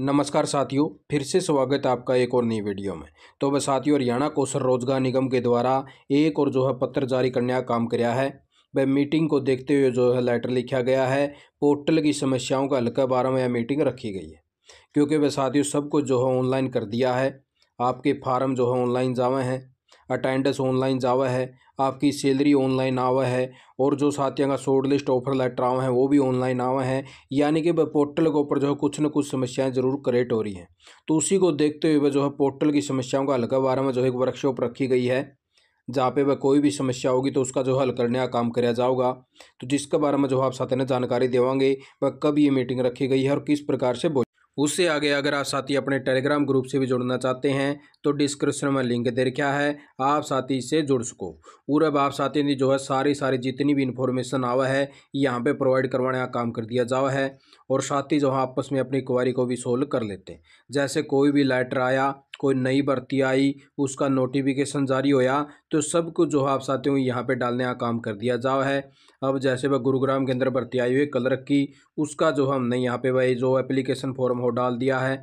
नमस्कार साथियों फिर से स्वागत है आपका एक और नई वीडियो में तो वह साथियों हरियाणा कौशल रोजगार निगम के द्वारा एक और जो है पत्र जारी करने का काम कराया है वह मीटिंग को देखते हुए जो है लेटर लिखा गया है पोर्टल की समस्याओं का हल्का बारह में यह मीटिंग रखी गई है क्योंकि वह साथियों सब कुछ जो है ऑनलाइन कर दिया है आपके फार्म जो है ऑनलाइन जावा हैं अटेंडेंस ऑनलाइन जावा है आपकी सैलरी ऑनलाइन आवा है और जो साथियों का शॉर्ट लिस्ट ऑफर लेटर आवा है वो भी ऑनलाइन आवा है यानी कि वह पोर्टल के ऊपर जो है कुछ ना कुछ समस्याएं जरूर क्रिएट हो रही हैं तो उसी को देखते हुए जो है पोर्टल की समस्याओं का हल्का बारे में जो है एक वर्कशॉप रखी गई है जहाँ पे वह कोई भी समस्या होगी तो उसका जो हल करने का काम कराया जाओगा तो जिसके बारे में जो आप साथ जानकारी देवांगे वह कब ये मीटिंग रखी गई है और किस प्रकार से उससे आगे अगर आप साथी अपने टेलीग्राम ग्रुप से भी जुड़ना चाहते हैं तो डिस्क्रिप्शन में लिंक दे रखा है आप साथी से जुड़ सको और अब आप साथी ने जो है सारी सारी जितनी भी इन्फॉर्मेशन आवा है यहाँ पे प्रोवाइड करवाने का काम कर दिया जावा है और साथी जो है आपस में अपनी क्वारी को भी सोल्व कर लेते हैं जैसे कोई भी लेटर आया कोई नई भर्ती आई उसका नोटिफिकेशन जारी होया तो सब कुछ जो है आप साथियों यहाँ पर डालने का काम कर दिया जावा है अब जैसे वह गुरुग्राम के अंदर भर्ती आई हुई कलर की उसका जो हमने यहाँ पे वही जो एप्लीकेशन फॉर्म वो डाल दिया है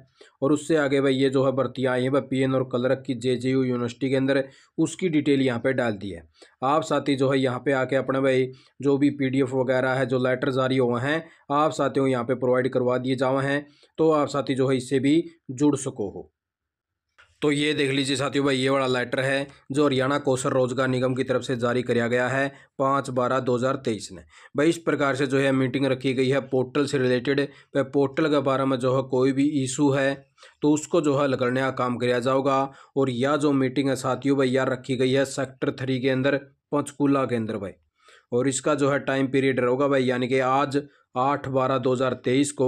और उससे आगे भाई ये जो है भर्ती आई हैं पी एन और कलरक की जे जे यू यूनिवर्सिटी के अंदर उसकी डिटेल यहाँ पे डाल दी है आप साथी जो है यहाँ पे आके अपने भाई जो भी पीडीएफ वगैरह है जो लेटर जारी हुए हैं आप साथियों यहाँ पे प्रोवाइड करवा दिए जाए हैं तो आप साथी जो है इससे भी जुड़ सको हो तो ये देख लीजिए साथियों भाई ये वाला लेटर है जो हरियाणा कौशल रोजगार निगम की तरफ से जारी किया गया है पाँच बारह दो हज़ार तेईस ने भाई इस प्रकार से जो है मीटिंग रखी गई है पोर्टल से रिलेटेड वह पोर्टल के बारे में जो है कोई भी इशू है तो उसको जो है लगड़ने का काम किया जाओगा और यह जो मीटिंग है साथियों भाई यार रखी गई है सेक्टर थ्री के अंदर पंचकूला के अंदर भाई और इसका जो है टाइम पीरियड रहेगा भाई यानी कि आज आठ बारह दो हज़ार तेईस को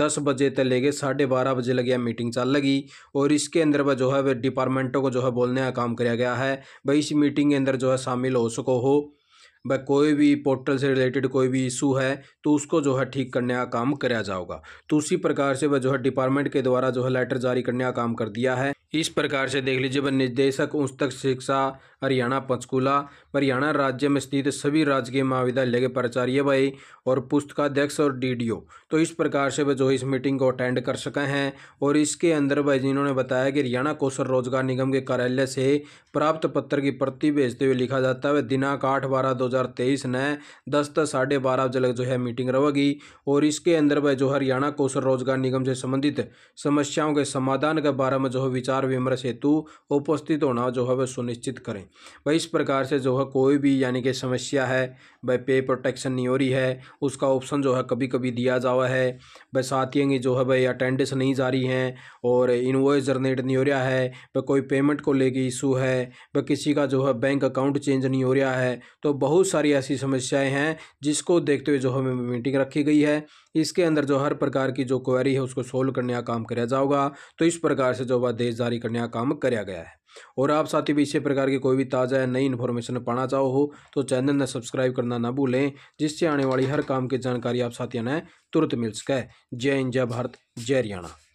दस बजे तक लेके साढ़े बारह बजे लगे मीटिंग चल लगी और इसके अंदर वह जो है वह डिपार्टमेंटों को जो है बोलने का काम किया गया है भाई इस मीटिंग के अंदर जो है शामिल हो सको हो भाई कोई भी पोर्टल से रिलेटेड कोई भी इशू है तो उसको जो है ठीक करने का काम कराया जाओगा तो उसी प्रकार से वह जो है डिपार्टमेंट के द्वारा जो है लेटर जारी करने का काम कर दिया है इस प्रकार से देख लीजिए वह निदेशक उच्च तक शिक्षा हरियाणा पंचकूला हरियाणा राज्य में स्थित सभी राजकीय महाविद्यालय के प्राचार्य भाई और पुस्तकाध्यक्ष और डीडीओ तो इस प्रकार से वह जो इस मीटिंग को अटेंड कर सके हैं और इसके अंदर भाई जिन्होंने बताया कि हरियाणा कौशल रोजगार निगम के कार्यालय से प्राप्त पत्र की प्रति भेजते हुए लिखा जाता है दिनांक आठ बारह दो हज़ार तेईस ने दस तक साढ़े बारह बजे तक जो है मीटिंग रहेगी और इसके अंदर वह जो हरियाणा कौशल रोजगार निगम से संबंधित समस्याओं के समाधान के बारे में जो है विचार विचार विमर्श हेतु उपस्थित होना जो है वह सुनिश्चित करें भाई इस प्रकार से जो है कोई भी यानी कि समस्या है भाई पे प्रोटेक्शन नहीं हो रही है उसका ऑप्शन जो है कभी कभी दिया जावा है भाई साथियों की जो है भाई अटेंडेंस नहीं जा रही हैं और इन्वॉइस जनरेट नहीं हो रहा है भाई कोई पेमेंट को लेके इशू है भाई किसी का जो है बैंक अकाउंट चेंज नहीं हो रहा है तो बहुत सारी ऐसी समस्याएँ हैं जिसको देखते हुए जो हमें मीटिंग रखी गई है इसके अंदर जो हर प्रकार की जो क्वेरी है उसको सोल्व करने का काम किया जाओगा तो इस प्रकार से जो वह देश जा जारी करने का काम कराया गया है और आप साथी भी इसी प्रकार की कोई भी ताज़ा नई इन्फॉर्मेशन पाना चाहो हो तो चैनल ने सब्सक्राइब करना ना भूलें जिससे आने वाली हर काम की जानकारी आप साथियों ने तुरंत मिल सके जय इंद जय भारत जय हरियाणा